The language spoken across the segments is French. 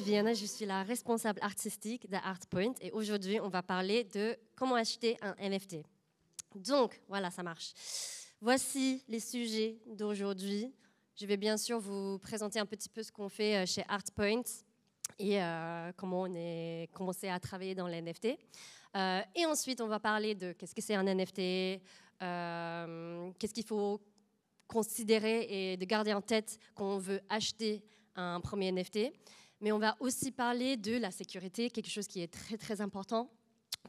suis je suis la responsable artistique d'ArtPoint et aujourd'hui on va parler de comment acheter un NFT. Donc voilà, ça marche. Voici les sujets d'aujourd'hui. Je vais bien sûr vous présenter un petit peu ce qu'on fait euh, chez ArtPoint et euh, comment on est commencé à travailler dans l'NFT. NFT. Euh, et ensuite, on va parler de qu'est-ce que c'est un NFT, qu'est-ce qu'il faut considérer et de garder en tête quand on veut acheter un premier NFT mais on va aussi parler de la sécurité, quelque chose qui est très très important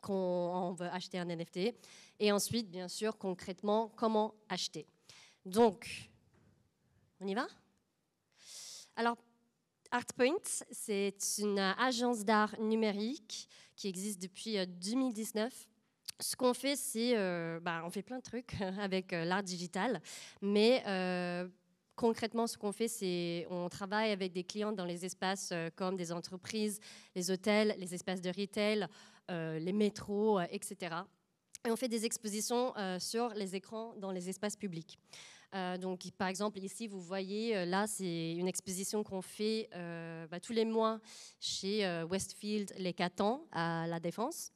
quand on veut acheter un NFT, et ensuite, bien sûr, concrètement, comment acheter. Donc, on y va Alors, ArtPoint, c'est une agence d'art numérique qui existe depuis 2019 euh, ce qu'on fait, c'est euh, bah, on fait plein de trucs avec euh, l'art digital, mais concrètement, ce qu'on fait, c'est on travaille avec des clients dans les espaces euh, comme des entreprises, les hôtels, les espaces de retail, euh, les métros, euh, etc. Et on fait des expositions sur les écrans dans les espaces publics. donc, par exemple, ici, vous voyez, là, c'est une exposition qu'on fait bah, tous les mois chez Westfield Les Catans à La Défense.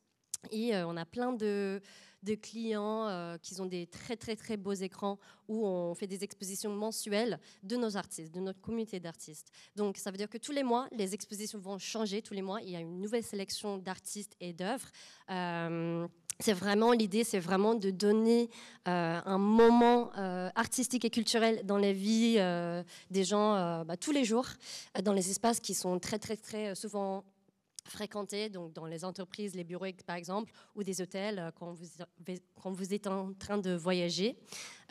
Et on a plein de, de clients euh, qui ont des très très très beaux écrans où on fait des expositions mensuelles de nos artistes, de notre communauté d'artistes. Donc ça veut dire que tous les mois, les expositions vont changer. Tous les mois, il y a une nouvelle sélection d'artistes et d'œuvres. Euh, c'est vraiment l'idée, c'est vraiment de donner euh, un moment artistique et culturel dans la vie des gens bah, tous les jours, dans les espaces qui sont très très très souvent fréquenter, donc dans les entreprises, les bureaux par exemple, ou des hôtels euh, quand vous, êtes en train de voyager.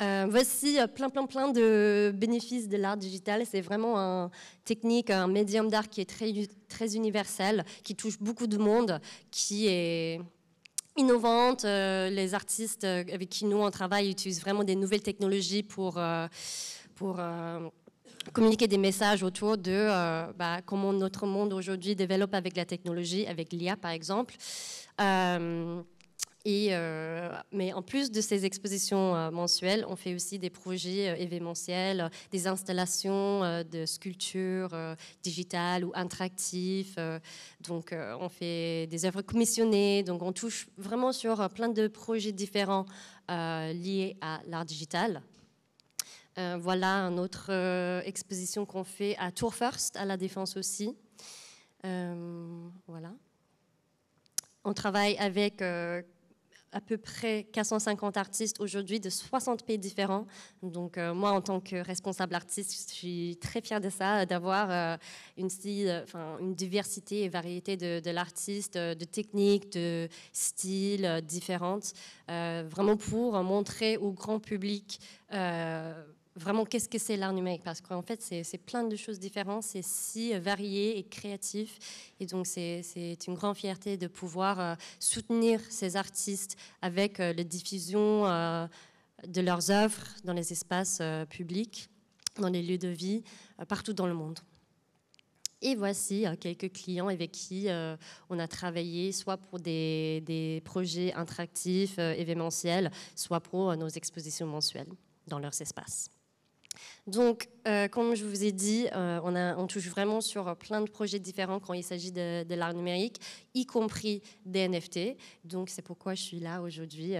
Euh, voici euh, plein, plein, plein de bénéfices de l'art digital. C'est vraiment une technique, un médium d'art qui est très, très universel, qui touche beaucoup de monde, qui est innovante. les artistes avec qui nous on travaille utilisent vraiment des nouvelles technologies pour... pour communiquer des messages autour de euh, bah, comment notre monde aujourd'hui développe avec la technologie, avec l'IA par exemple. Euh, euh, mais en plus de ces expositions mensuelles, on fait aussi des projets événementiels, des installations de sculptures digitales ou interactives. donc on fait des œuvres commissionnées. Donc on touche vraiment sur plein de projets différents liés à l'art digital. Euh, voilà une autre euh, exposition qu'on fait à Tour First, à la Défense aussi. Euh, voilà. On travaille avec à peu près 450 artistes aujourd'hui de 60 pays différents. Donc moi, en tant que responsable artiste, je suis très fière de ça, d'avoir une, diversité et variété de, l'artiste, de techniques, de styles différentes, vraiment pour montrer au grand public vraiment qu'est-ce que c'est l'art numérique parce qu'en fait c'est plein de choses différentes, c'est si varié et créatif et donc c'est une grande fierté de pouvoir euh, soutenir ces artistes avec euh, la diffusion euh, de leurs œuvres dans les espaces publics, dans les lieux de vie, partout dans le monde. Et voici quelques clients avec qui on a travaillé, soit pour des, projets interactifs, événementiels, soit pour nos expositions mensuelles dans leurs espaces. Donc, euh, comme je vous ai dit, euh, on, a, on, touche vraiment sur euh, plein de projets différents quand il s'agit de, l'art numérique, y compris des NFT. Donc, c'est pourquoi je suis là aujourd'hui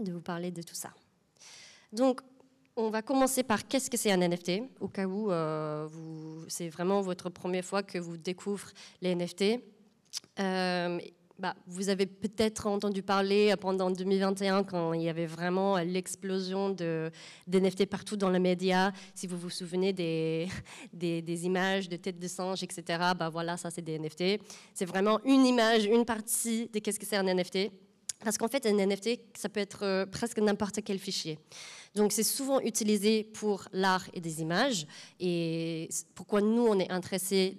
de vous parler de tout ça. Donc, on va commencer par qu'est-ce que c'est un NFT, au cas où c'est vraiment votre première fois que vous découvrez les NFT. Bah, vous avez peut-être entendu parler euh, pendant 2021, quand il y avait vraiment euh, l'explosion de, d'NFT partout dans les médias. Si vous vous souvenez des, des, images de têtes de singe, etc., bah voilà, ça c'est des NFT. C'est vraiment une image, une partie de qu'est-ce que c'est un NFT. Parce qu'en fait, un NFT, ça peut être euh, presque n'importe quel fichier. Donc, c'est souvent utilisé pour l'art et des images. Et pourquoi nous, on est intéressé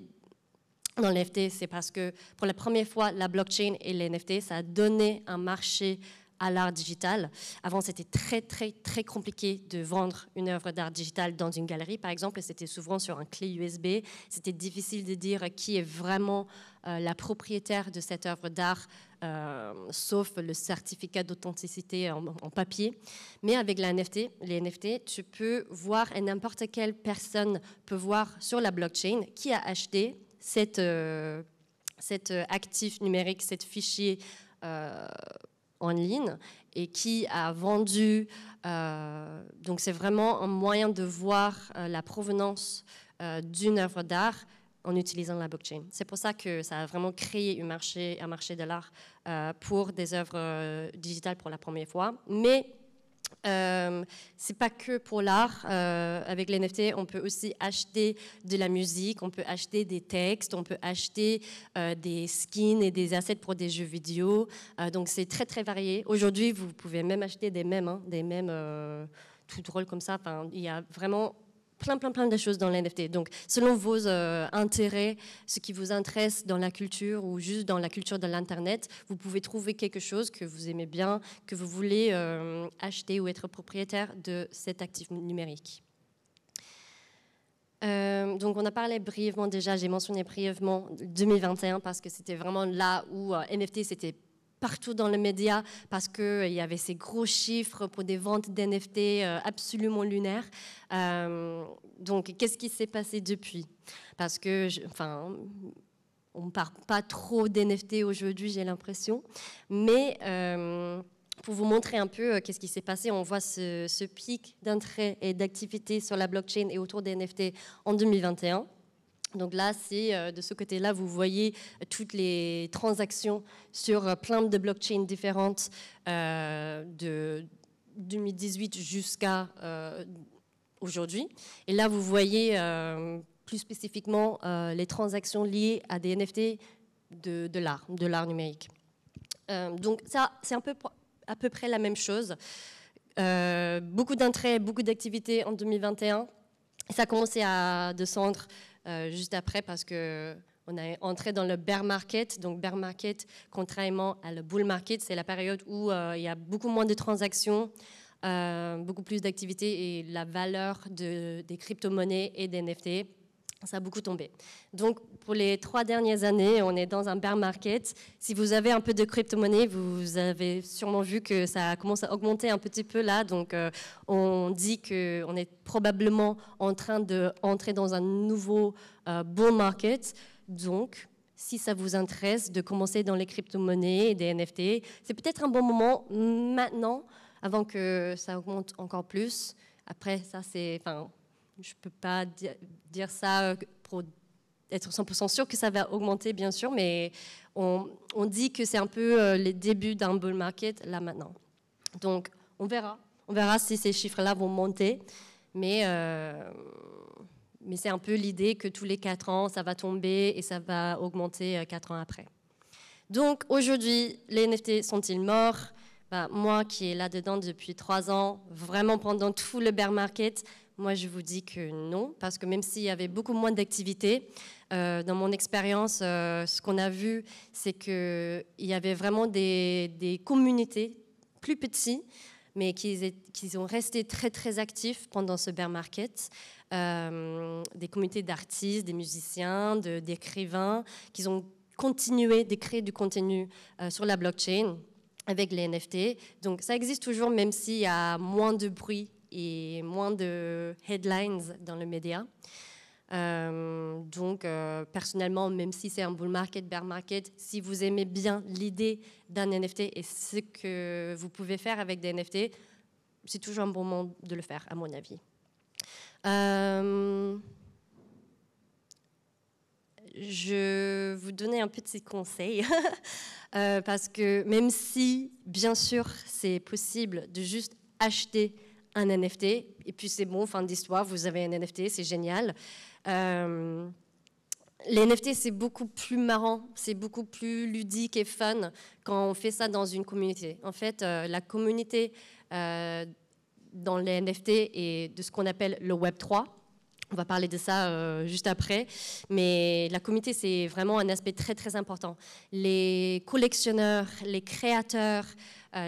dans l'NFT, c'est parce que pour la première fois, la blockchain et les NFT, ça a donné un marché à l'art digital. Avant, c'était très, très, très compliqué de vendre une œuvre d'art digital dans une galerie, par exemple. C'était souvent sur un clé USB. C'était difficile de dire qui est vraiment euh, la propriétaire de cette œuvre d'art, euh, sauf le certificat d'authenticité en, papier. Mais avec la NFT, les NFT, tu peux voir et n'importe quelle personne peut voir sur la blockchain qui a acheté euh, cet euh, actif numérique, cet fichier euh, en ligne et qui a vendu. donc c'est vraiment un moyen de voir la provenance d'une œuvre d'art en utilisant la blockchain. C'est pour ça que ça a vraiment créé un marché, un marché de l'art pour des œuvres digitales pour la première fois. Mais euh, c'est pas que pour l'art. Euh, avec les NFT, on peut aussi acheter de la musique, on peut acheter des textes, on peut acheter euh, des skins et des assets pour des jeux vidéo. donc c'est très très varié. Aujourd'hui, vous pouvez même acheter des mèmes, hein, des mèmes tout drôles comme ça. Enfin, il y a vraiment plein, plein, plein de choses dans l'NFT. Donc, selon vos euh, intérêts, ce qui vous intéresse dans la culture ou juste dans la culture de l'Internet, vous pouvez trouver quelque chose que vous aimez bien, que vous voulez euh, acheter ou être propriétaire de cet actif numérique. Euh, donc on a parlé brièvement déjà, j'ai mentionné brièvement 2021 parce que c'était vraiment là où NFT c'était partout dans les médias parce qu'il euh, y avait ces gros chiffres pour des ventes d'NFT euh, absolument lunaires. Euh, donc, qu'est-ce qui s'est passé depuis Parce que, enfin, on ne parle pas trop d'NFT aujourd'hui, j'ai l'impression. Mais pour vous montrer un peu qu'est-ce qui s'est passé, on voit ce, ce pic d'intérêt et d'activité sur la blockchain et autour des NFT en 2021. Donc là, c'est euh, de ce côté-là, vous voyez euh, toutes les transactions sur euh, plein de blockchains différentes de 2018 jusqu'à aujourd'hui. Et là, vous voyez plus spécifiquement les transactions liées à des NFT de, l'art, de l'art numérique. donc ça, c'est un peu, à peu près la même chose. beaucoup d'intérêt, beaucoup d'activités en 2021. Ça a commencé à descendre euh, juste après parce que on est entré dans le bear market. Donc, bear market, contrairement à le bull market, c'est la période où euh, il y a beaucoup moins de transactions, euh, beaucoup plus d'activités et la valeur des crypto-monnaies et des NFT ça a beaucoup tombé. Donc, pour les trois dernières années, on est dans un bear market. Si vous avez un peu de crypto-monnaie, vous avez sûrement vu que ça commence à augmenter un petit peu là. Donc, euh, on dit qu'on est probablement en train d'entrer entrer dans un nouveau euh, bull market. Donc, si ça vous intéresse de commencer dans les crypto-monnaies et des NFT, c'est peut-être un bon moment maintenant, avant que ça augmente encore plus. Après, ça, c'est je ne peux pas dire ça euh, pour être 100% sûr que ça va augmenter, bien sûr, mais on, dit que c'est un peu euh, les débuts d'un bull market là maintenant. Donc, on verra. On verra si ces chiffres-là vont monter, mais, euh, mais c'est un peu l'idée que tous les 4 ans, ça va tomber et ça va augmenter 4 ans après. Donc, aujourd'hui, les NFT sont-ils morts bah, Moi qui est là-dedans depuis 3 ans, vraiment pendant tout le bear market, moi, je vous dis que non, parce que même s'il y avait beaucoup moins d'activités, euh, dans mon expérience, euh, ce qu'on a vu, c'est qu'il y avait vraiment des, des communautés plus petites, mais qui, ont resté très très actifs pendant ce bear market. Euh, des communautés d'artistes, des musiciens, d'écrivains, qui ont continué de créer du contenu sur la blockchain avec les NFT. Donc ça existe toujours, même s'il y a moins de bruit et moins de headlines dans le média. Euh, donc, euh, personnellement, même si c'est un bull market, bear market, si vous aimez bien l'idée d'un NFT et ce que vous pouvez faire avec des NFT, c'est toujours un bon moment de le faire, à mon avis. Euh, je vous donner un petit conseil, euh, parce que même si, bien sûr, c'est possible de juste acheter un NFT, et puis c'est bon, fin d'histoire, vous avez un NFT, c'est génial. Euh, les NFT, c'est beaucoup plus marrant, c'est beaucoup plus ludique et fun quand on fait ça dans une communauté. En fait, euh, la communauté euh, dans les NFT et de ce qu'on appelle le Web 3, on va parler de ça juste après. Mais la communauté, c'est vraiment un aspect très, très important. Les collectionneurs, les créateurs,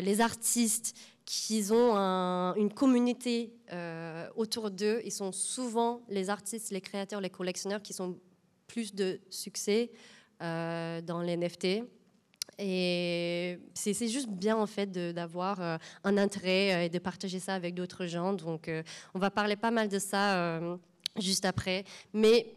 les artistes, qu'ils ont une communauté euh, autour d'eux. Ils sont souvent les artistes, les créateurs, les collectionneurs qui sont plus de succès euh, dans les NFT. Et c'est juste bien en fait d'avoir euh, un intérêt et de partager ça avec d'autres gens. Donc on va parler pas mal de ça juste après. Mais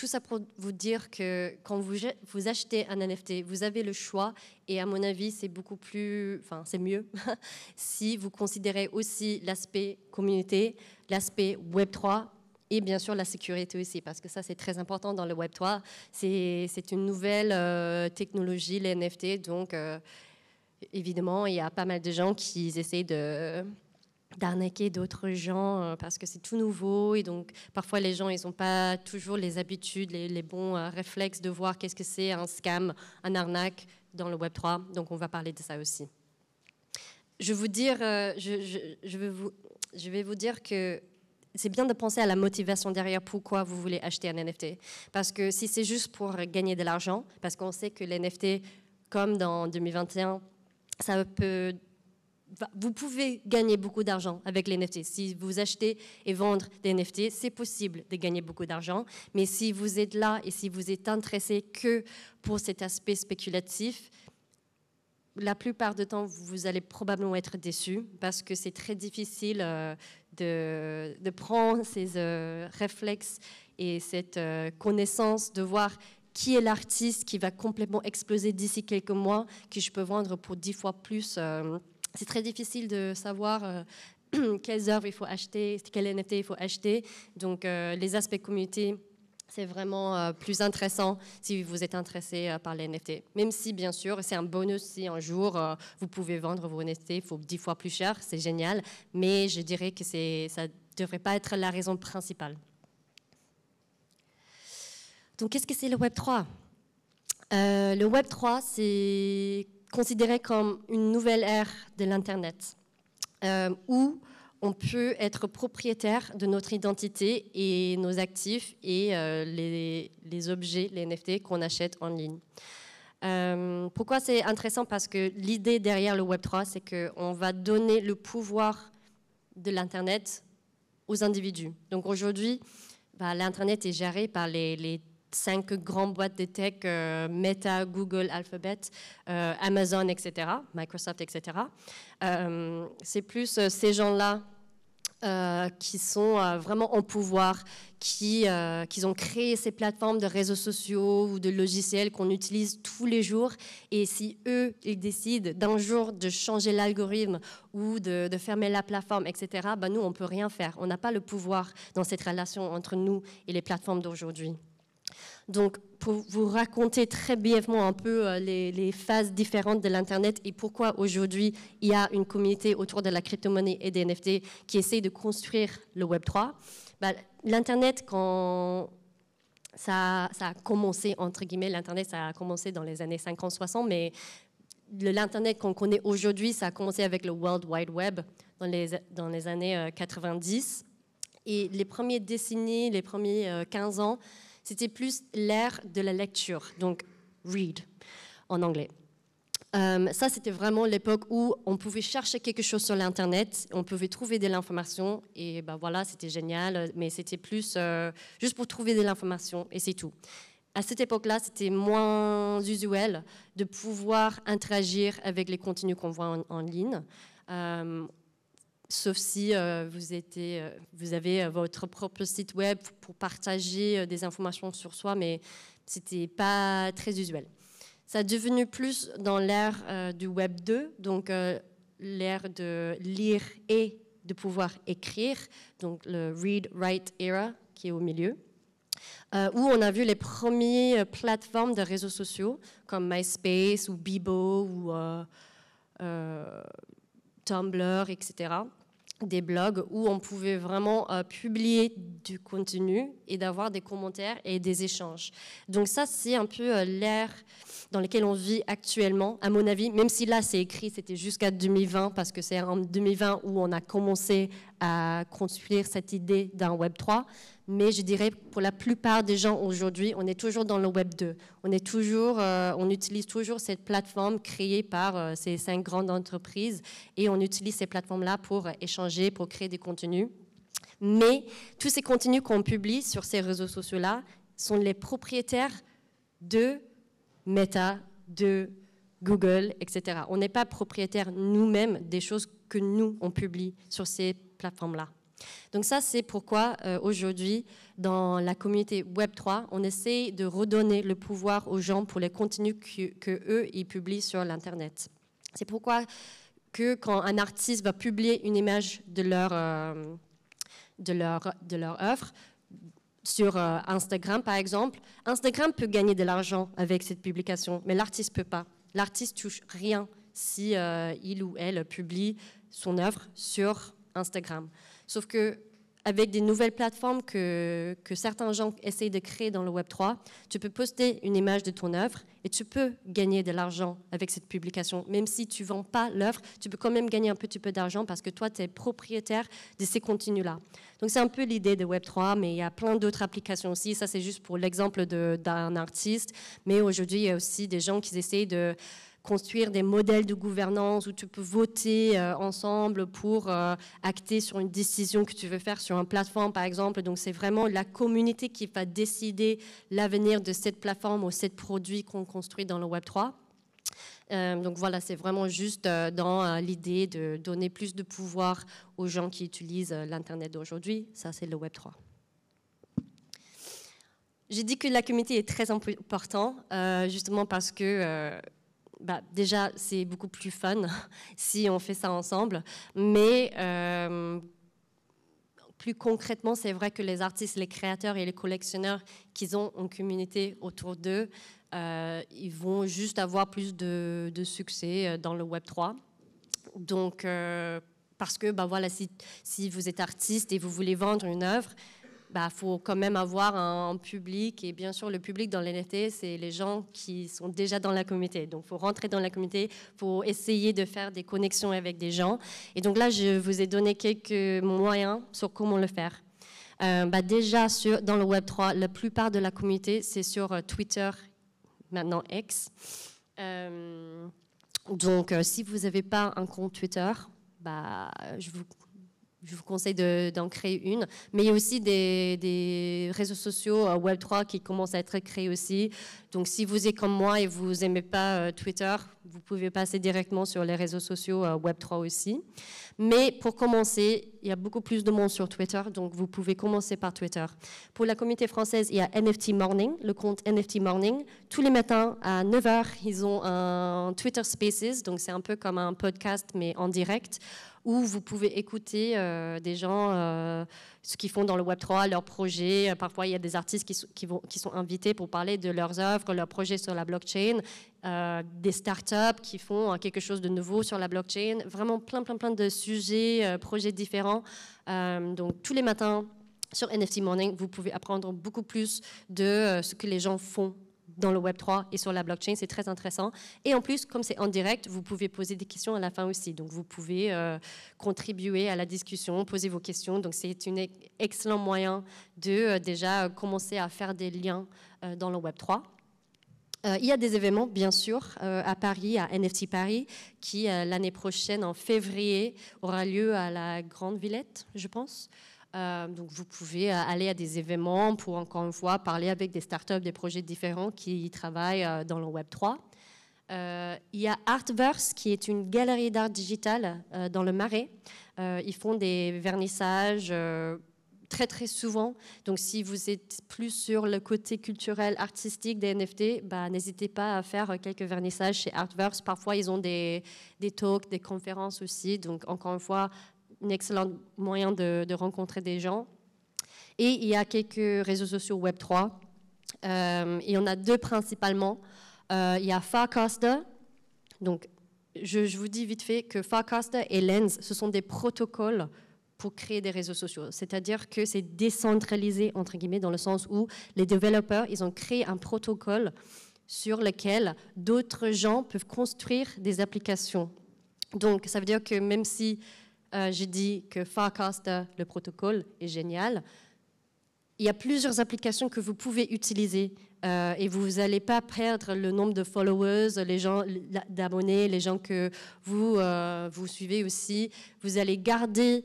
tout ça pour vous dire que quand vous, vous achetez un NFT, vous avez le choix. Et à mon avis, c'est beaucoup plus, enfin, c'est mieux si vous considérez aussi l'aspect communauté, l'aspect Web3 et bien sûr la sécurité aussi, parce que ça c'est très important dans le Web3. C'est une nouvelle euh, technologie, les NFT, donc euh, évidemment il y a pas mal de gens qui essayent de d'arnaquer d'autres gens euh, parce que c'est tout nouveau et donc parfois les gens ils n'ont pas toujours les habitudes, les, bons euh, réflexes de voir qu'est-ce que c'est un scam, un arnaque dans le Web 3. Donc on va parler de ça aussi. Je, vous dire, euh, je, je, vais, vous, je vais vous dire que c'est bien de penser à la motivation derrière pourquoi vous voulez acheter un NFT. Parce que si c'est juste pour gagner de l'argent, parce qu'on sait que les comme dans 2021, ça peut vous pouvez gagner beaucoup d'argent avec les NFT. Si vous achetez et vendre des NFT, c'est possible de gagner beaucoup d'argent. Mais si vous êtes là et si vous êtes intéressé que pour cet aspect spéculatif, la plupart du temps, vous allez probablement être déçu parce que c'est très difficile euh, de, de, prendre ces euh, réflexes et cette euh, connaissance, de voir qui est l'artiste qui va complètement exploser d'ici quelques mois, que je peux vendre pour dix fois plus c'est très difficile de savoir euh, quelles œuvres il faut acheter, quels NFT il faut acheter. Donc, euh, les aspects community, c'est vraiment euh, plus intéressant si vous êtes intéressé par les NFT. Même si, bien sûr, c'est un bonus si un jour vous pouvez vendre vos NFT, il faut 10 fois plus cher, c'est génial. Mais je dirais que ça ne devrait pas être la raison principale. Donc, qu'est-ce que c'est le Web3 Le Web3, c'est Considéré comme une nouvelle ère de l'Internet, euh, où on peut être propriétaire de notre identité et nos actifs et euh, les, objets, les NFT qu'on achète en ligne. Euh, pourquoi c'est intéressant Parce que l'idée derrière le Web3, c'est qu'on va donner le pouvoir de l'Internet aux individus. Donc aujourd'hui, bah, l'Internet est géré par les, les cinq grandes boîtes de tech, euh, Meta, Google, Alphabet, euh, Amazon, etc., Microsoft, etc. Euh, c'est plus ces gens-là qui sont vraiment en pouvoir, qui, ont créé ces plateformes de réseaux sociaux ou de logiciels qu'on utilise tous les jours. Et si eux, ils décident d'un jour de changer l'algorithme ou de, fermer la plateforme, etc., ben nous, on ne peut rien faire. On n'a pas le pouvoir dans cette relation entre nous et les plateformes d'aujourd'hui. Donc, pour vous raconter très brièvement un peu euh, les, phases différentes de l'Internet et pourquoi aujourd'hui il y a une communauté autour de la crypto-monnaie et des NFT qui essaye de construire le Web3. Bah, L'Internet, quand ça, a commencé, entre guillemets, l'Internet, ça a commencé dans les années 50-60, mais l'Internet qu'on connaît aujourd'hui, ça a commencé avec le World Wide Web dans les, dans les années 90. Euh, et les premières décennies, les premiers 15 euh, ans, c'était plus l'ère de la lecture, donc read en anglais. Euh, ça, c'était vraiment l'époque où on pouvait chercher quelque chose sur l'Internet, on pouvait trouver de l'information, et ben voilà, c'était génial, mais c'était plus euh, juste pour trouver de l'information, et c'est tout. À cette époque-là, c'était moins usuel de pouvoir interagir avec les contenus qu'on voit en, ligne. Euh, sauf si euh, euh, vous, avez euh, votre propre site web pour partager des informations sur soi, mais ce n'était pas très usuel. Ça est devenu plus dans l'ère du Web 2, donc l'ère de lire et de pouvoir écrire, donc le read-write era qui est au milieu, où on a vu les premières plateformes de réseaux sociaux comme MySpace ou Bebo ou Tumblr, etc des blogs où on pouvait vraiment euh, publier du contenu et d'avoir des commentaires et des échanges. Donc ça, c'est un peu euh, l'ère dans laquelle on vit actuellement, à mon avis, même si là, c'est écrit, c'était jusqu'à 2020, parce que c'est en 2020 où on a commencé à construire cette idée d'un Web 3, mais je dirais pour la plupart des gens aujourd'hui, on est toujours dans le Web 2. On, est toujours, euh, on utilise toujours cette plateforme créée par euh, ces cinq grandes entreprises et on utilise ces plateformes-là pour échanger, pour créer des contenus. Mais tous ces contenus qu'on publie sur ces réseaux sociaux-là sont les propriétaires de Meta, de Google, etc. On n'est pas propriétaire nous-mêmes des choses que nous, on publie sur ces plateforme-là. Donc ça, c'est pourquoi euh, aujourd'hui, dans la communauté Web3, on essaie de redonner le pouvoir aux gens pour les contenus que, ils publient sur l'Internet. C'est pourquoi que quand un artiste va publier une image de leur, euh, de leur, de leur œuvre, sur euh, Instagram par exemple, Instagram peut gagner de l'argent avec cette publication, mais l'artiste peut pas. L'artiste touche rien si il ou elle publie son œuvre sur Instagram. Sauf que avec des nouvelles plateformes que, que, certains gens essayent de créer dans le Web3, tu peux poster une image de ton œuvre et tu peux gagner de l'argent avec cette publication. Même si tu ne vends pas l'œuvre, tu peux quand même gagner un petit peu d'argent parce que toi, tu es propriétaire de ces contenus-là. Donc c'est un peu l'idée de Web3, mais il y a plein d'autres applications aussi. Ça, c'est juste pour l'exemple d'un artiste. Mais aujourd'hui, il y a aussi des gens qui essayent de construire des modèles de gouvernance où tu peux voter euh, ensemble pour euh, acter sur une décision que tu veux faire sur une plateforme, par exemple. Donc, c'est vraiment la communauté qui va décider l'avenir de cette plateforme ou de ce produit qu'on construit dans le Web 3. Euh, donc voilà, c'est vraiment juste dans l'idée de donner plus de pouvoir aux gens qui utilisent l'Internet d'aujourd'hui. Ça, c'est le Web 3. J'ai dit que la communauté est très importante, justement parce que bah, déjà, c'est beaucoup plus fun si on fait ça ensemble, mais euh, plus concrètement, c'est vrai que les artistes, les créateurs et les collectionneurs qu'ils ont en communauté autour d'eux, euh, ils vont juste avoir plus de, succès euh, dans le Web 3. Donc, parce que, bah voilà, si, si, vous êtes artiste et vous voulez vendre une œuvre, bah, faut quand même avoir un, public. Et bien sûr, le public dans l'NFT, c'est les gens qui sont déjà dans la communauté. Donc, faut rentrer dans la communauté, faut essayer de faire des connexions avec des gens. Et donc là, je vous ai donné quelques moyens sur comment le faire. Euh, bah, déjà, sur, dans le Web3, la plupart de la communauté, c'est sur euh, Twitter, maintenant X. Euh, donc, si vous n'avez pas un compte Twitter, bah, je vous je vous conseille d'en créer une. Mais il y a aussi des, des réseaux sociaux euh, Web3 qui commencent à être créés aussi. Donc si vous êtes comme moi et vous n'aimez pas euh, Twitter, vous pouvez passer directement sur les réseaux sociaux euh, Web3 aussi. Mais pour commencer, il y a beaucoup plus de monde sur Twitter, donc vous pouvez commencer par Twitter. Pour la communauté française, il y a NFT Morning, le compte NFT Morning. Tous les matins à 9h, ils ont un Twitter Spaces, donc c'est un peu comme un podcast, mais en direct où vous pouvez écouter euh, des gens, euh, ce qu'ils font dans le Web3, leurs projets. Euh, parfois, il y a des artistes qui, vont, qui sont invités pour parler de leurs œuvres, leurs projets sur la blockchain, des startups qui font quelque chose de nouveau sur la blockchain. Vraiment plein, plein, plein de sujets, projets différents. donc, tous les matins, sur NFT Morning, vous pouvez apprendre beaucoup plus de ce que les gens font dans le Web3 et sur la blockchain. C'est très intéressant. Et en plus, comme c'est en direct, vous pouvez poser des questions à la fin aussi. Donc, vous pouvez euh, contribuer à la discussion, poser vos questions. Donc, c'est un excellent moyen de euh, déjà euh, commencer à faire des liens dans le Web3. il y a des événements, bien sûr, à Paris, à NFT Paris, qui l'année prochaine, en février, aura lieu à la Grande Villette, je pense. Euh, donc vous pouvez euh, aller à des événements pour encore une fois parler avec des startups, des projets différents qui travaillent euh, dans le Web 3. il y a Artverse qui est une galerie d'art digital dans le Marais. ils font des vernissages très très souvent. Donc si vous êtes plus sur le côté culturel, artistique des NFT, bah, n'hésitez pas à faire quelques vernissages chez Artverse. Parfois ils ont des talks, des conférences aussi. Donc encore une fois, un excellent moyen de, rencontrer des gens. Et il y a quelques réseaux sociaux Web3. il y en euh, a deux principalement. Euh, il y a Farcaster. Donc, je, je, vous dis vite fait que Farcaster et Lens, ce sont des protocoles pour créer des réseaux sociaux. C'est-à-dire que c'est décentralisé, entre guillemets, dans le sens où les développeurs, ils ont créé un protocole sur lequel d'autres gens peuvent construire des applications. Donc, ça veut dire que même si euh, j'ai dit que Farcaster, le protocole, est génial. Il y a plusieurs applications que vous pouvez utiliser euh, et vous n'allez pas perdre le nombre de followers, les gens d'abonnés, les gens que vous, euh, vous suivez aussi. Vous allez garder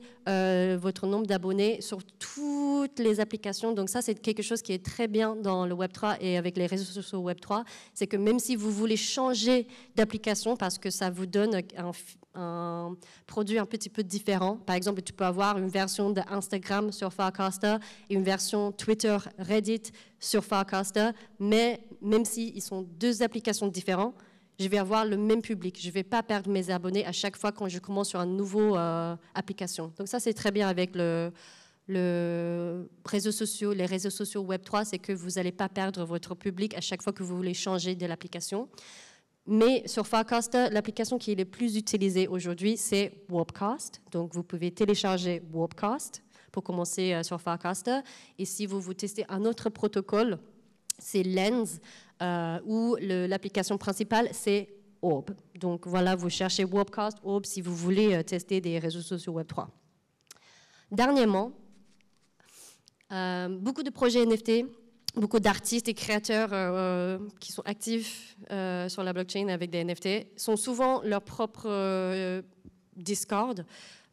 votre nombre d'abonnés sur toutes les applications. Donc ça, c'est quelque chose qui est très bien dans le Web3 et avec les réseaux sociaux Web3. C'est que même si vous voulez changer d'application parce que ça vous donne un un produit un petit peu différent. Par exemple, tu peux avoir une version d'Instagram sur Farcaster et une version Twitter, Reddit sur Farcaster, mais même s'ils sont deux applications différentes, je vais avoir le même public. Je ne vais pas perdre mes abonnés à chaque fois quand je commence sur une nouvelle euh, application. Donc ça, c'est très bien avec le, réseau les réseaux sociaux Web3, c'est que vous n'allez pas perdre votre public à chaque fois que vous voulez changer de l'application. Mais sur Farcaster, l'application qui est la plus utilisée aujourd'hui, c'est Warpcast. Donc, vous pouvez télécharger Warpcast pour commencer euh, sur Farcaster. Et si vous vous testez un autre protocole, c'est Lens, euh, où l'application principale, c'est Orb. Donc, voilà, vous cherchez Warpcast, Orb, si vous voulez euh, tester des réseaux sociaux Web3. Dernièrement, euh, beaucoup de projets NFT beaucoup d'artistes et créateurs euh, euh, qui sont actifs euh, sur la blockchain avec des NFT sont souvent leur propre Discord.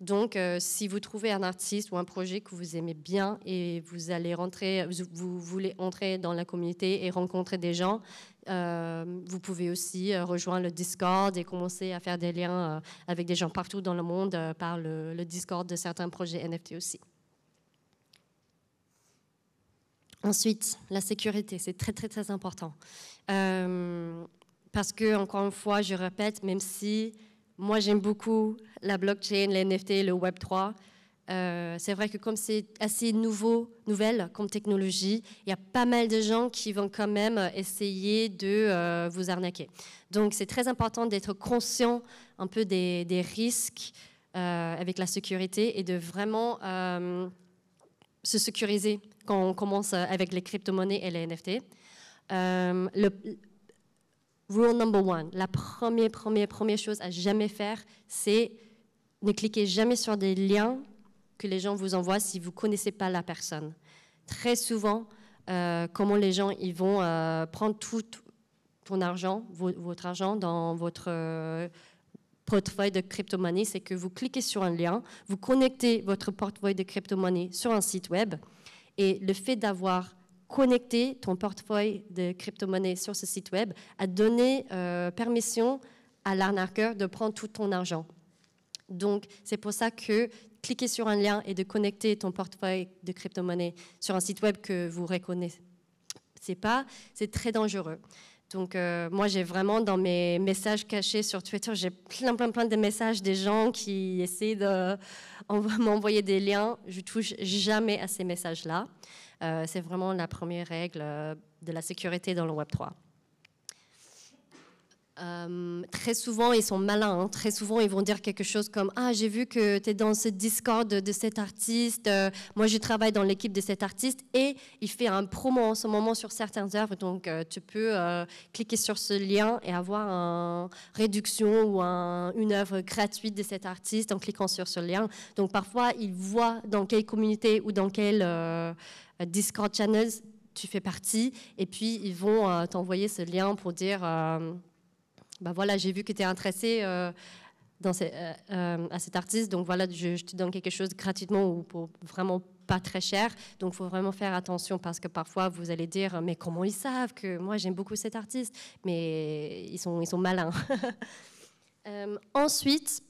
Donc, si vous trouvez un artiste ou un projet que vous aimez bien et vous allez rentrer, vous, voulez entrer dans la communauté et rencontrer des gens, vous pouvez aussi rejoindre le Discord et commencer à faire des liens avec des gens partout dans le monde par le Discord de certains projets NFT aussi. Ensuite, la sécurité, c'est très très très important. Euh, parce que, encore une fois, je répète, même si moi j'aime beaucoup la blockchain, les NFT, le Web3, euh, c'est vrai que comme c'est assez nouveau, nouvelle comme technologie, il y a pas mal de gens qui vont quand même essayer de euh, vous arnaquer. Donc c'est très important d'être conscient un peu des, des risques avec la sécurité et de vraiment se sécuriser quand on commence euh, avec les crypto-monnaies et les NFT. Euh, le, rule number one, la première, première, première chose à jamais faire, c'est ne cliquez jamais sur des liens que les gens vous envoient si vous ne connaissez pas la personne. Très souvent, euh, comment les gens ils vont prendre tout, tout ton argent, votre argent dans votre portefeuille de crypto-monnaie, c'est que vous cliquez sur un lien, vous connectez votre portefeuille de crypto-monnaie sur un site web, et le fait d'avoir connecté ton portefeuille de crypto-monnaie sur ce site web a donné euh, permission à l'arnaqueur de prendre tout ton argent. Donc, c'est pour ça que cliquer sur un lien et de connecter ton portefeuille de crypto-monnaie sur un site web que vous reconnaissez pas, c'est très dangereux. Donc euh, moi, j'ai vraiment dans mes messages cachés sur Twitter, j'ai plein, plein, plein de messages des gens qui essaient de m'envoyer des liens. Je touche jamais à ces messages-là. Euh, c'est vraiment la première règle euh, de la sécurité dans le Web 3. Euh, très souvent, ils sont malins. Hein. Très souvent, ils vont dire quelque chose comme Ah, j'ai vu que tu es dans ce Discord de, cet artiste. Euh, moi, je travaille dans l'équipe de cet artiste. Et il fait un promo en ce moment sur certaines œuvres. Donc, euh, tu peux cliquer sur ce lien et avoir une réduction ou une œuvre gratuite de cet artiste en cliquant sur ce lien. Donc, parfois, ils voient dans quelle communauté ou dans quel Discord channel tu fais partie. Et puis, ils vont t'envoyer ce lien pour dire. Bah voilà, j'ai vu que tu es intéressé euh, dans ces, euh, euh, à cet artiste, donc voilà, je, te donne quelque chose gratuitement ou pour vraiment pas très cher. Donc il faut vraiment faire attention parce que parfois vous allez dire mais comment ils savent que moi j'aime beaucoup cet artiste, mais ils sont, ils sont malins. ensuite,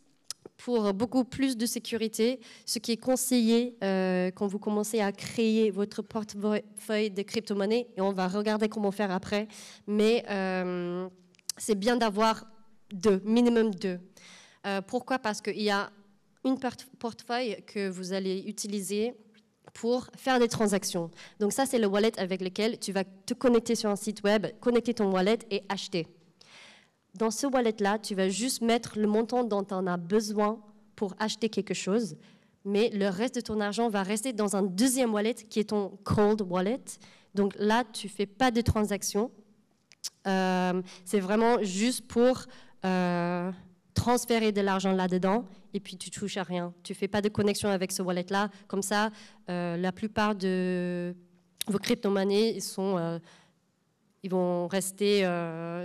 pour beaucoup plus de sécurité, ce qui est conseillé quand vous commencez à créer votre portefeuille de crypto-monnaie, et on va regarder comment faire après, mais c'est bien d'avoir deux, minimum deux. Euh, pourquoi Parce qu'il y a une portefeuille que vous allez utiliser pour faire des transactions. Donc ça, c'est le wallet avec lequel tu vas te connecter sur un site web, connecter ton wallet et acheter. Dans ce wallet-là, tu vas juste mettre le montant dont tu en as besoin pour acheter quelque chose, mais le reste de ton argent va rester dans un deuxième wallet qui est ton cold wallet. Donc là, tu fais pas de transactions, euh, c'est vraiment juste pour euh, transférer de l'argent là-dedans et puis tu touches à rien. Tu fais pas de connexion avec ce wallet-là. Comme ça, euh, la plupart de vos crypto-monnaies sont, ils vont rester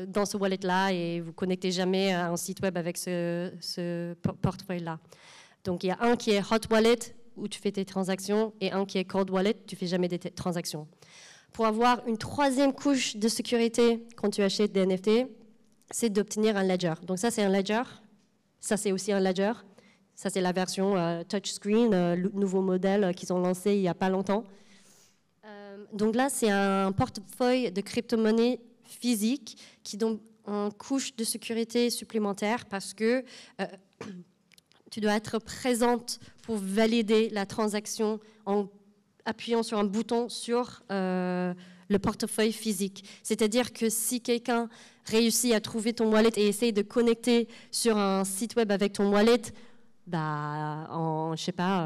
dans ce wallet-là et vous connectez jamais à un site web avec ce, portefeuille-là. Donc il y a un qui est hot wallet où tu fais tes transactions et un qui est cold wallet, tu fais jamais des transactions pour avoir une troisième couche de sécurité quand tu achètes des NFT, c'est d'obtenir un ledger. Donc ça, c'est un ledger. Ça, c'est aussi un ledger. Ça, c'est la version euh, touchscreen, euh, le nouveau modèle euh, qu'ils ont lancé il n'y a pas longtemps. donc là, c'est un portefeuille de crypto monnaie physique qui donne une couche de sécurité supplémentaire parce que tu dois être présente pour valider la transaction en appuyant sur un bouton sur euh, le portefeuille physique. C'est-à-dire que si quelqu'un réussit à trouver ton wallet et essaye de connecter sur un site web avec ton wallet, bah, en, sais pas,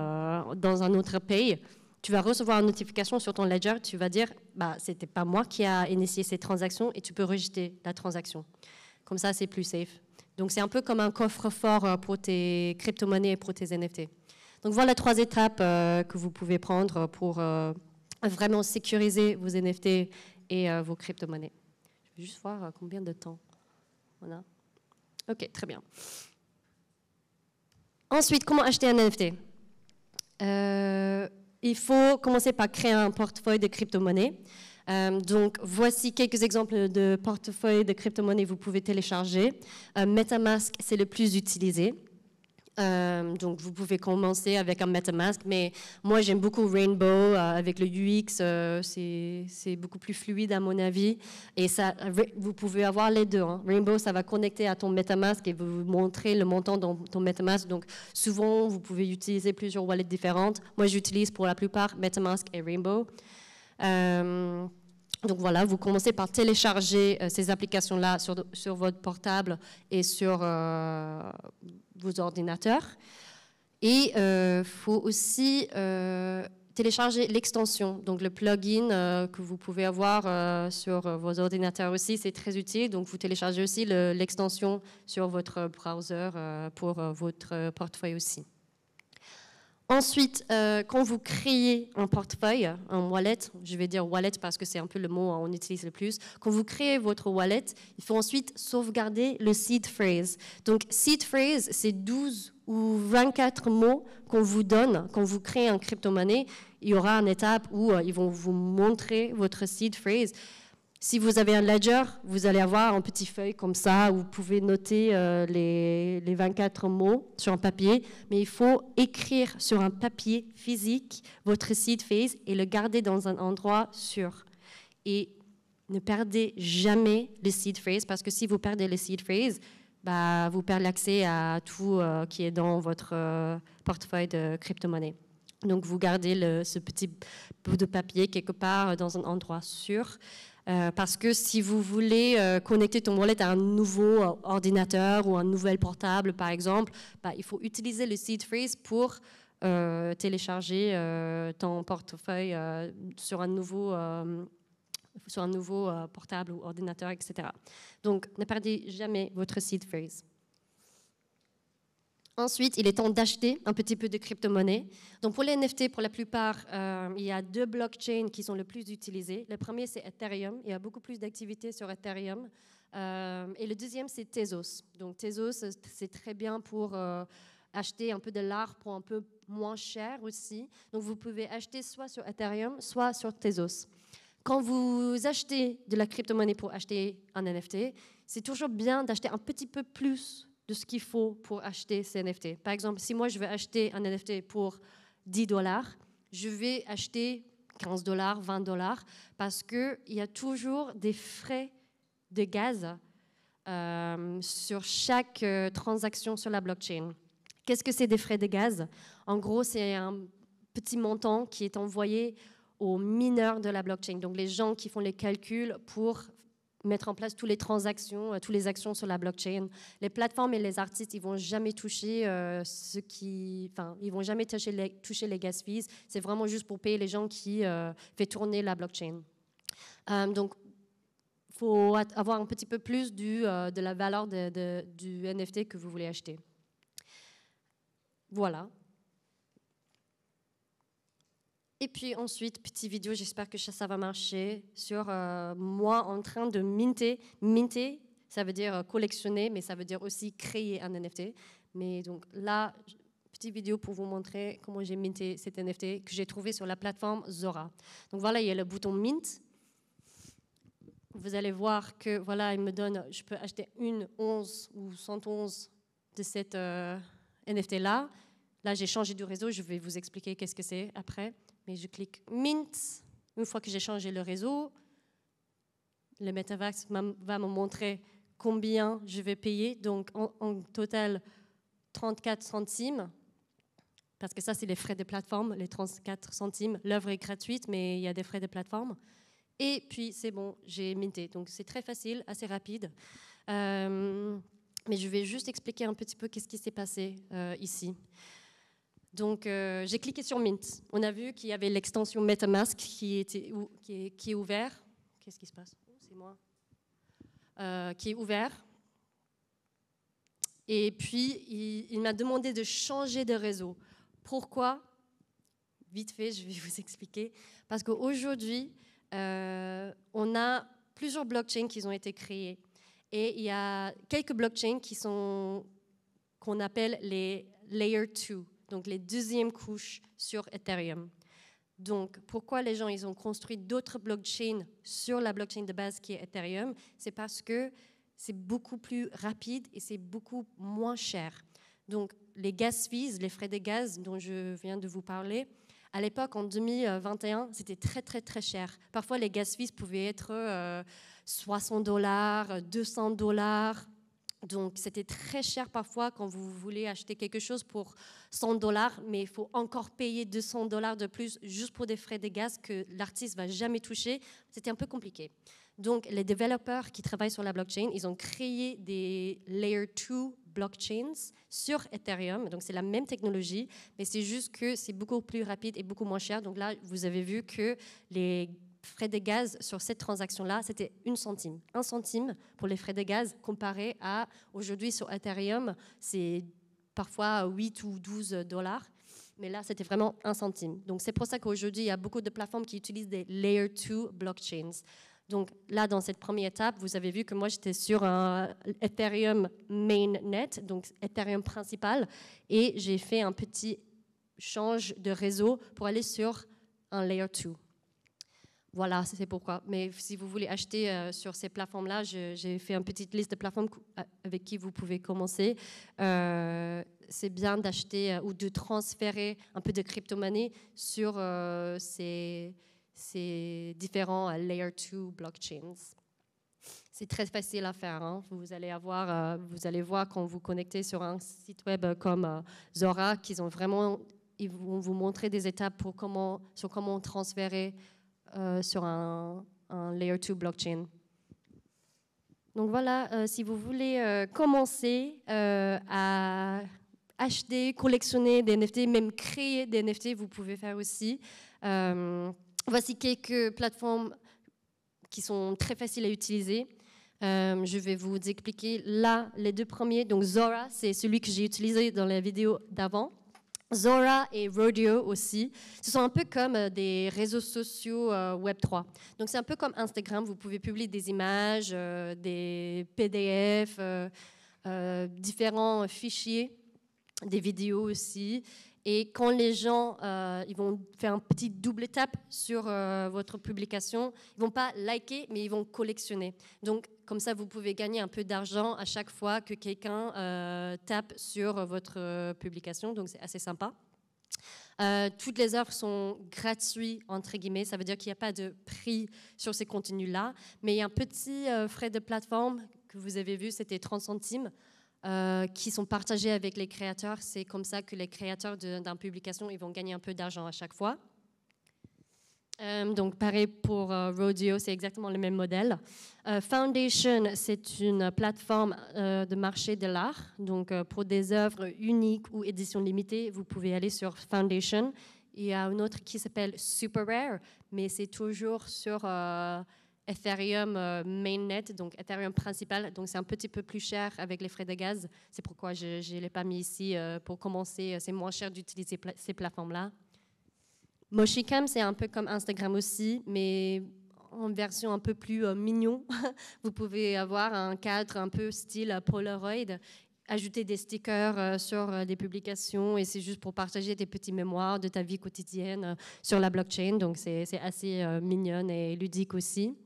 euh, dans un autre pays, tu vas recevoir une notification sur ton ledger, tu vas dire, bah, c'était pas moi qui a initié cette transactions et tu peux rejeter la transaction. Comme ça, c'est plus safe. Donc c'est un peu comme un coffre-fort euh, pour tes crypto-monnaies et pour tes NFT. Donc voilà trois étapes euh, que vous pouvez prendre pour euh, vraiment sécuriser vos NFT et euh, vos crypto-monnaies. Je vais juste voir combien de temps on a. Ok, très bien. Ensuite, comment acheter un NFT Il faut commencer par créer un portefeuille de crypto-monnaies. donc, voici quelques exemples de portefeuilles de crypto-monnaies que vous pouvez télécharger. MetaMask, c'est le plus utilisé. Euh, donc, vous pouvez commencer avec un MetaMask, mais moi, j'aime beaucoup Rainbow euh, avec le UX. Euh, c'est beaucoup plus fluide, à mon avis. Et ça, vous pouvez avoir les deux. Hein. Rainbow, ça va connecter à ton MetaMask et vous montrer le montant dans ton MetaMask. Donc, souvent, vous pouvez utiliser plusieurs wallets différentes. Moi, j'utilise pour la plupart MetaMask et Rainbow. Donc voilà, vous commencez par télécharger ces applications-là sur, sur, votre portable et sur, vos ordinateurs. Et il euh, faut aussi euh, télécharger l'extension, donc le plugin euh, que vous pouvez avoir sur vos ordinateurs aussi, c'est très utile. Donc vous téléchargez aussi l'extension sur votre browser pour votre portefeuille aussi. Ensuite, euh, quand vous créez un portefeuille, un wallet, je vais dire wallet parce que c'est un peu le mot qu'on utilise le plus, quand vous créez votre wallet, il faut ensuite sauvegarder le seed phrase. Donc, seed phrase, c'est 12 ou 24 mots qu'on vous donne quand vous créez un crypto-monnaie. Il y aura une étape où euh, ils vont vous montrer votre seed phrase. Si vous avez un ledger, vous allez avoir un petit feuille comme ça où vous pouvez noter euh, les, 24 mots sur un papier, mais il faut écrire sur un papier physique votre seed phase et le garder dans un endroit sûr. Et ne perdez jamais les seed phrase parce que si vous perdez les seed phase, bah, vous perdez l'accès à tout euh, qui est dans votre euh, portefeuille de crypto-monnaie. Donc vous gardez ce petit bout de papier quelque part dans un endroit sûr. Euh, parce que si vous voulez euh, connecter ton wallet à un nouveau euh, ordinateur ou un nouvel portable, par exemple, bah, il faut utiliser le seed phrase pour télécharger ton portefeuille sur un nouveau, sur un nouveau portable ou ordinateur, etc. Donc, ne perdez jamais votre seed phrase. Ensuite, il est temps d'acheter un petit peu de crypto-monnaie. Donc pour les NFT, pour la plupart, euh, il y a deux blockchains qui sont le plus utilisés. Le premier, c'est Ethereum. Il y a beaucoup plus d'activités sur Ethereum. Euh, et le deuxième, c'est Tezos. Donc Tezos, c'est très bien pour euh, acheter un peu de l'art pour un peu moins cher aussi. Donc vous pouvez acheter soit sur Ethereum, soit sur Tezos. Quand vous achetez de la crypto-monnaie pour acheter un NFT, c'est toujours bien d'acheter un petit peu plus de ce qu'il faut pour acheter ces NFT. Par exemple, si moi je veux acheter un NFT pour 10 dollars, je vais acheter 15 dollars, 20 dollars, parce qu'il y a toujours des frais de gaz euh, sur chaque euh, transaction sur la blockchain. Qu'est-ce que c'est des frais de gaz En gros, c'est un petit montant qui est envoyé aux mineurs de la blockchain, donc les gens qui font les calculs pour mettre en place toutes les transactions, euh, toutes les actions sur la blockchain. Les plateformes et les artistes, ils vont jamais toucher euh, ce qui, enfin, ils vont jamais toucher les, toucher les gas fees. C'est vraiment juste pour payer les gens qui font euh, fait tourner la blockchain. Euh, donc, faut avoir un petit peu plus du, de la valeur du NFT que vous voulez acheter. Voilà. Et puis ensuite, petite vidéo, j'espère que ça, ça, va marcher, sur euh, moi en train de minter. Minter, ça veut dire euh, collectionner, mais ça veut dire aussi créer un NFT. Mais donc là, petite vidéo pour vous montrer comment j'ai minté cet NFT que j'ai trouvé sur la plateforme Zora. Donc voilà, il y a le bouton Mint. Vous allez voir que voilà, il me donne, je peux acheter une 11 ou 111 de cette euh, NFT là. Là, j'ai changé de réseau, je vais vous expliquer qu'est-ce que c'est après mais je clique Mint. Une fois que j'ai changé le réseau, le Metavax va me montrer combien je vais payer, donc en, total 34 centimes, parce que ça, c'est les frais de plateforme, les 34 centimes. L'œuvre est gratuite, mais il y a des frais de plateforme. Et puis, c'est bon, j'ai minté. Donc, c'est très facile, assez rapide. Euh, mais je vais juste expliquer un petit peu qu'est-ce qui s'est passé euh, ici. Donc euh, j'ai cliqué sur Mint. On a vu qu'il y avait l'extension MetaMask qui, était, qui, est, qui ouvert. Qu'est-ce qui se passe oh, C'est moi. Euh, qui est ouvert. Et puis il, m'a demandé de changer de réseau. Pourquoi Vite fait, je vais vous expliquer. Parce qu'aujourd'hui, euh, on a plusieurs blockchains qui ont été créés. Et il y a quelques blockchains qui sont qu'on appelle les Layer 2 donc les deuxièmes couches sur Ethereum. Donc, pourquoi les gens ils ont construit d'autres blockchains sur la blockchain de base qui est Ethereum C'est parce que c'est beaucoup plus rapide et c'est beaucoup moins cher. Donc, les gas fees, les frais de gaz dont je viens de vous parler, à l'époque, en 2021, c'était très, très, très cher. Parfois, les gas fees pouvaient être 60 euh, dollars, 200 dollars, donc c'était très cher parfois quand vous voulez acheter quelque chose pour 100 dollars, mais il faut encore payer 200 dollars de plus juste pour des frais de gaz que l'artiste va jamais toucher. C'était un peu compliqué. Donc les développeurs qui travaillent sur la blockchain, ils ont créé des layer 2 blockchains sur Ethereum. Donc c'est la même technologie, mais c'est juste que c'est beaucoup plus rapide et beaucoup moins cher. Donc là, vous avez vu que les frais de gaz sur cette transaction-là, c'était une centime. Un centime pour les frais de gaz comparé à aujourd'hui sur Ethereum, c'est parfois 8 ou 12 dollars. Mais là, c'était vraiment un centime. Donc, c'est pour ça qu'aujourd'hui, il y a beaucoup de plateformes qui utilisent des Layer 2 blockchains. Donc, là, dans cette première étape, vous avez vu que moi, j'étais sur un Ethereum mainnet, donc Ethereum principal, et j'ai fait un petit change de réseau pour aller sur un Layer 2 voilà, c'est pourquoi. Mais si vous voulez acheter euh, sur ces plateformes-là, j'ai fait une petite liste de plateformes euh, avec qui vous pouvez commencer. Euh, c'est bien d'acheter ou de transférer un peu de crypto-monnaie sur ces, différents Layer 2 blockchains. C'est très facile à faire. Hein. Vous, allez avoir, vous allez voir quand vous connectez sur un site web comme Zora qu'ils ont vraiment, ils vont vous montrer des étapes pour comment, sur comment transférer euh, sur un, Layer 2 blockchain. Donc voilà, euh, si vous voulez euh, commencer à acheter, collectionner des NFT, même créer des NFT, vous pouvez faire aussi. voici quelques plateformes qui sont très faciles à utiliser. je vais vous expliquer là les deux premiers. Donc Zora, c'est celui que j'ai utilisé dans la vidéo d'avant. Zora et Rodeo aussi. Ce sont un peu comme euh, des réseaux sociaux euh, Web3. Donc c'est un peu comme Instagram, vous pouvez publier des images, euh, des PDF, différents fichiers, des vidéos aussi. Et quand les gens euh, ils vont faire un petit double tap sur euh, votre publication, ils vont pas liker, mais ils vont collectionner. Donc comme ça, vous pouvez gagner un peu d'argent à chaque fois que quelqu'un euh, tape sur votre publication. Donc c'est assez sympa. toutes les œuvres sont gratuites, entre guillemets, ça veut dire qu'il n'y a pas de prix sur ces contenus-là, mais il y a un petit frais de plateforme que vous avez vu, c'était 30 centimes. Euh, qui sont partagés avec les créateurs. C'est comme ça que les créateurs d'une publication ils vont gagner un peu d'argent à chaque fois. Euh, donc pareil pour euh, Rodeo, c'est exactement le même modèle. Foundation, c'est une plateforme de marché de l'art. Donc pour des œuvres uniques ou éditions limitées, vous pouvez aller sur Foundation il y a une autre qui s'appelle Super Rare, mais c'est toujours sur Ethereum euh, mainnet, donc Ethereum principal. Donc c'est un petit peu plus cher avec les frais de gaz. C'est pourquoi je ne l'ai pas mis ici euh, pour commencer. Euh, c'est moins cher d'utiliser ces plateformes-là. Moshicam c'est un peu comme Instagram aussi, mais en version un peu plus mignon. Vous pouvez avoir un cadre un peu style Polaroid ajouter des stickers sur des publications et c'est juste pour partager tes petits mémoires de ta vie quotidienne sur la blockchain. Donc c'est assez mignon et ludique aussi.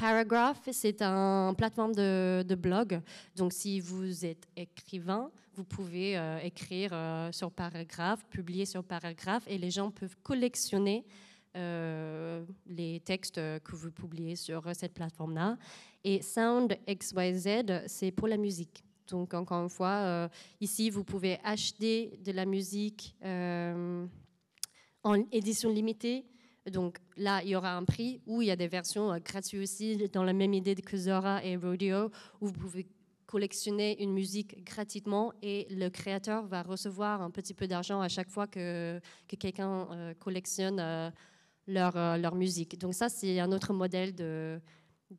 Paragraph, c'est une plateforme de, blog. Donc, si vous êtes écrivain, vous pouvez euh, écrire euh, sur Paragraph, publier sur Paragraph, et les gens peuvent collectionner euh, les textes que vous publiez sur cette plateforme-là. Et Sound XYZ, c'est pour la musique. Donc, encore une fois, ici, vous pouvez acheter de la musique en édition limitée donc là, il y aura un prix où il y a des versions euh, gratuites aussi, dans la même idée que Zora et Rodeo, où vous pouvez collectionner une musique gratuitement et le créateur va recevoir un petit peu d'argent à chaque fois que, quelqu'un euh, collectionne euh, leur, leur musique. Donc ça, c'est un autre modèle de,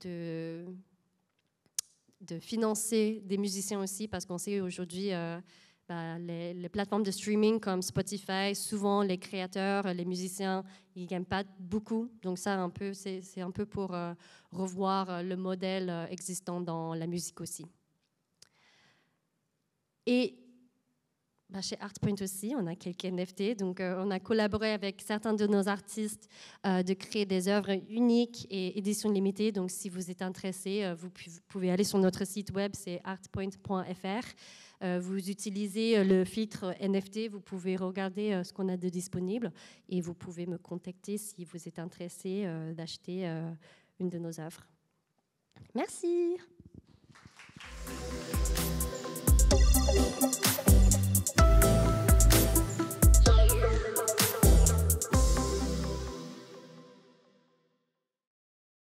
de, de financer des musiciens aussi, parce qu'on sait aujourd'hui ben, les, plateformes de streaming comme Spotify, souvent les créateurs, les musiciens, ils gagnent pas beaucoup. Donc ça, c'est, un peu pour euh, revoir euh, le modèle euh, existant dans la musique aussi. Et ben, chez Artpoint aussi, on a quelques NFT. Donc on a collaboré avec certains de nos artistes de créer des œuvres uniques et éditions limitées. Donc si vous êtes intéressé, vous pouvez aller sur notre site web, c'est artpoint.fr. Euh, vous utilisez euh, le filtre NFT, vous pouvez regarder euh, ce qu'on a de disponible et vous pouvez me contacter si vous êtes intéressé d'acheter une de nos œuvres. Merci.